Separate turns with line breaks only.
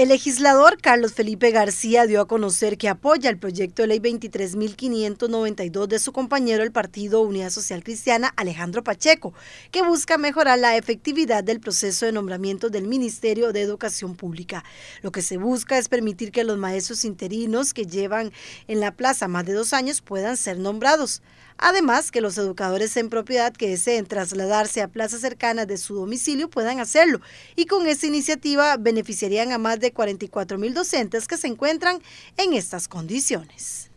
El legislador Carlos Felipe García dio a conocer que apoya el proyecto de ley 23.592 de su compañero el partido Unidad Social Cristiana, Alejandro Pacheco, que busca mejorar la efectividad del proceso de nombramiento del Ministerio de Educación Pública. Lo que se busca es permitir que los maestros interinos que llevan en la plaza más de dos años puedan ser nombrados. Además, que los educadores en propiedad que deseen trasladarse a plazas cercanas de su domicilio puedan hacerlo. Y con esta iniciativa beneficiarían a más de 44,000 mil docentes que se encuentran en estas condiciones.